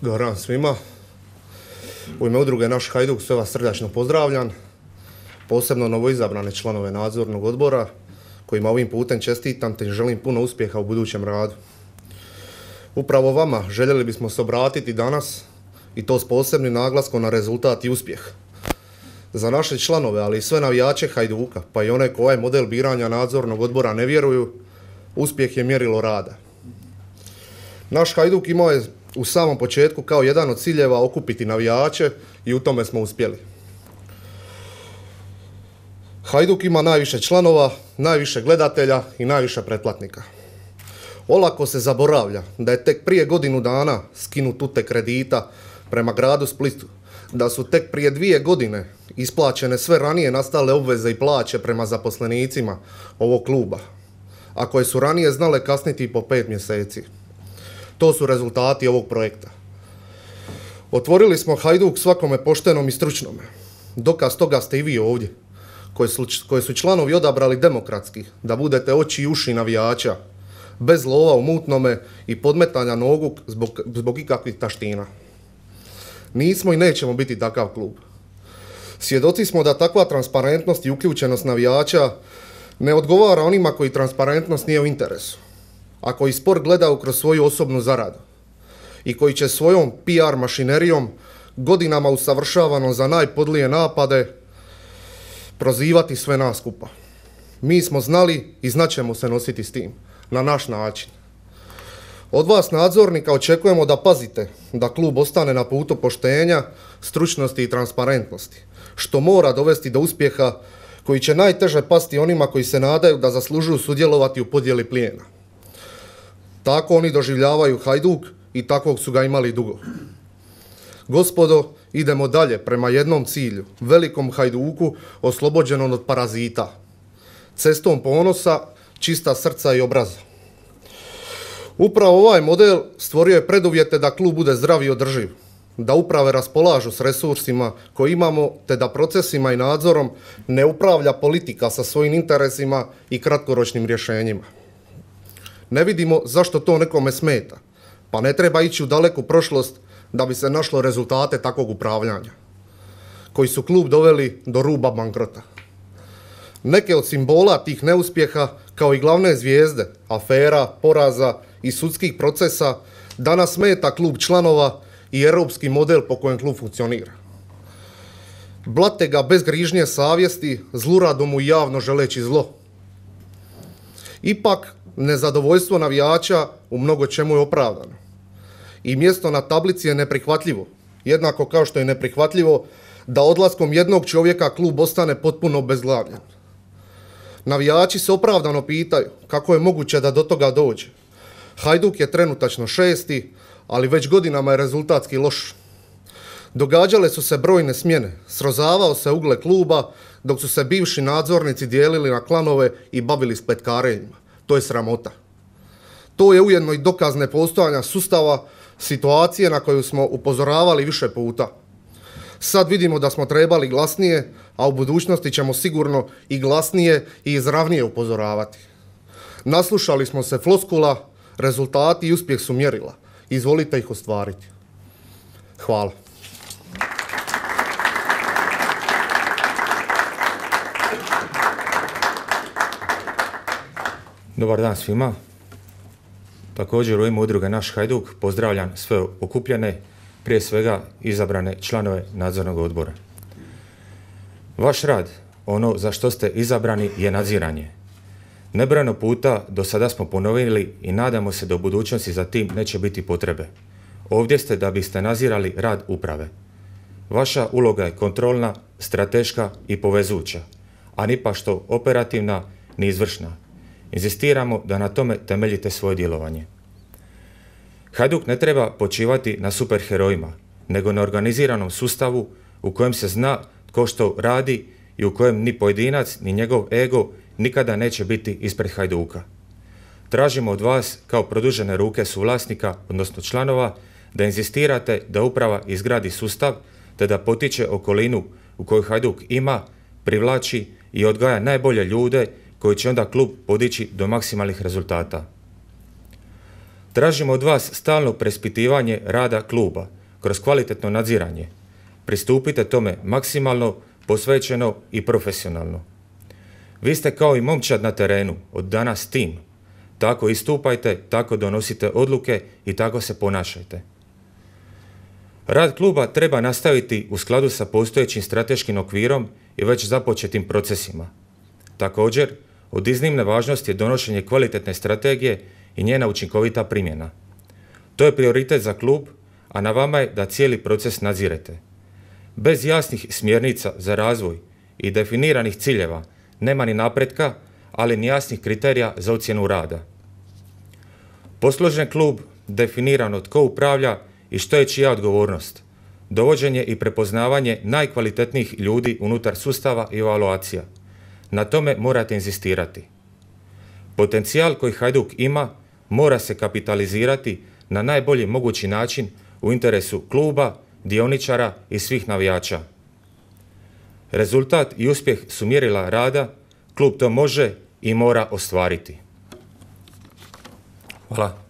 Dobar dan svima. U ime udruge Naš Hajduk sve vas srdačno pozdravljam. Posebno novoizabrane članove nadzornog odbora kojima ovim putem čestitam te želim puno uspjeha u budućem radu. Upravo vama željeli bismo se obratiti danas i to s posebnim naglaskom na rezultat i uspjeh. Za naše članove, ali i sve navijače Hajduka, pa i one koji ovaj model biranja nadzornog odbora ne vjeruju, uspjeh je mjerilo rada. Naš Hajduk imao je u samom početku kao jedan od ciljeva okupiti navijače i u tome smo uspjeli. Hajduk ima najviše članova, najviše gledatelja i najviše pretplatnika. Olako se zaboravlja da je tek prije godinu dana skinut utek kredita prema gradu Splitu, da su tek prije dvije godine isplaćene sve ranije nastale obveze i plaće prema zaposlenicima ovog kluba, a koje su ranije znale kasniti i po pet mjeseci. To su rezultati ovog projekta. Otvorili smo Hajduk svakome poštenom i stručnome. Dokaz toga ste i vi ovdje, koje su, članovi odabrali demokratski, da budete oči i uši navijača, bez lova u mutnome i podmetanja nogu zbog, zbog ikakvih taština. Nismo i nećemo biti takav klub. Svjedoci smo da takva transparentnost i uključenost navijača ne odgovara onima koji transparentnost nije u interesu a koji sport gledaju kroz svoju osobnu zaradu i koji će svojom PR mašinerijom godinama usavršavano za najpodlije napade prozivati sve nas skupa. Mi smo znali i znaćemo se nositi s tim, na naš način. Od vas nadzornika očekujemo da pazite da klub ostane na putu poštenja, stručnosti i transparentnosti, što mora dovesti do uspjeha koji će najteže pasti onima koji se nadaju da zaslužuju sudjelovati u podjeli plijena. Tako oni doživljavaju Hajduk i takvog su ga imali dugo. Gospodo, idemo dalje prema jednom cilju, velikom Hajduku oslobođenom od parazita. Cestom ponosa, čista srca i obraza. Upravo ovaj model stvorio je preduvjete da klub bude zdrav i održiv, da uprave raspolažu s resursima koje imamo te da procesima i nadzorom ne upravlja politika sa svojim interesima i kratkoročnim rješenjima. Ne vidimo zašto to nekome smeta. Pa ne treba ići u daleku prošlost da bi se našlo rezultate takvog upravljanja koji su klub doveli do ruba bankrota. Neke od simbola tih neuspjeha, kao i glavne zvijezde, afera, poraza i sudskih procesa, danas smeta klub članova i europski model po kojem klub funkcionira. Blate ga bez grižnje savjesti, zluradom mu javno želeći zlo. Ipak, nezadovoljstvo navijača u mnogo čemu je opravdano. I mjesto na tablici je neprihvatljivo. Jednako kao što je neprihvatljivo da odlaskom jednog čovjeka klub ostane potpuno bezglavljen. Navijači se opravdano pitaju kako je moguće da do toga dođe. Hajduk je trenutačno šesti, ali već godinama je rezultatski loš. Događale su se brojne smjene, srozavao se ugle kluba dok su se bivši nadzornici dijelili na klanove i bavili petkarenjima, To je sramota. To je ujedno i dokaz nepostojanja sustava situacije na koju smo upozoravali više puta. Sad vidimo da smo trebali glasnije, a u budućnosti ćemo sigurno i glasnije i izravnije upozoravati. Naslušali smo se floskula, rezultati i uspjeh su mjerila. Izvolite ih ostvariti. Hvala. Dobar dan svima. Također u ime udruge Naš Hajduk pozdravljam sve okupljene, prije svega izabrane članove nadzornog odbora. Vaš rad, ono za što ste izabrani, je nadziranje. Nebrano puta do sada smo ponovili i nadamo se da u budućnosti za tim neće biti potrebe. Ovdje ste da biste nazirali rad uprave. Vaša uloga je kontrolna, strateška i povezuća, a što operativna ni izvršna Inzistiramo da na tome temeljite svoje djelovanje. Hajduk ne treba počivati na superherojima, nego na organiziranom sustavu u kojem se zna tko što radi i u kojem ni pojedinac ni njegov ego nikada neće biti ispred Hajduka. Tražimo od vas, kao produžene ruke suvlasnika, odnosno članova, da inzistirate da uprava izgradi sustav te da potiče okolinu u kojoj Hajduk ima, privlači i odgaja najbolje ljude koji će onda klub podići do maksimalnih rezultata. Tražimo od vas stalno prespitivanje rada kluba kroz kvalitetno nadziranje. Pristupite tome maksimalno, posvećeno i profesionalno. Vi ste kao i momčad na terenu, od danas tim. Tako istupajte, tako donosite odluke i tako se ponašajte. Rad kluba treba nastaviti u skladu sa postojećim strateškim okvirom i već započetim procesima. Također, od iznimne važnosti je donošenje kvalitetne strategije i njena učinkovita primjena. To je prioritet za klub, a na vama je da cijeli proces nadzirete. Bez jasnih smjernica za razvoj i definiranih ciljeva nema ni napretka, ali ni jasnih kriterija za ocjenu rada. Posložen klub definirano tko upravlja i što je čija odgovornost, dovođenje i prepoznavanje najkvalitetnijih ljudi unutar sustava i evaluacija – na tome morate inzistirati. Potencijal koji Hajduk ima mora se kapitalizirati na najbolji mogući način u interesu kluba, dioničara i svih navijača. Rezultat i uspjeh su mjerila rada, klub to može i mora ostvariti. Hvala.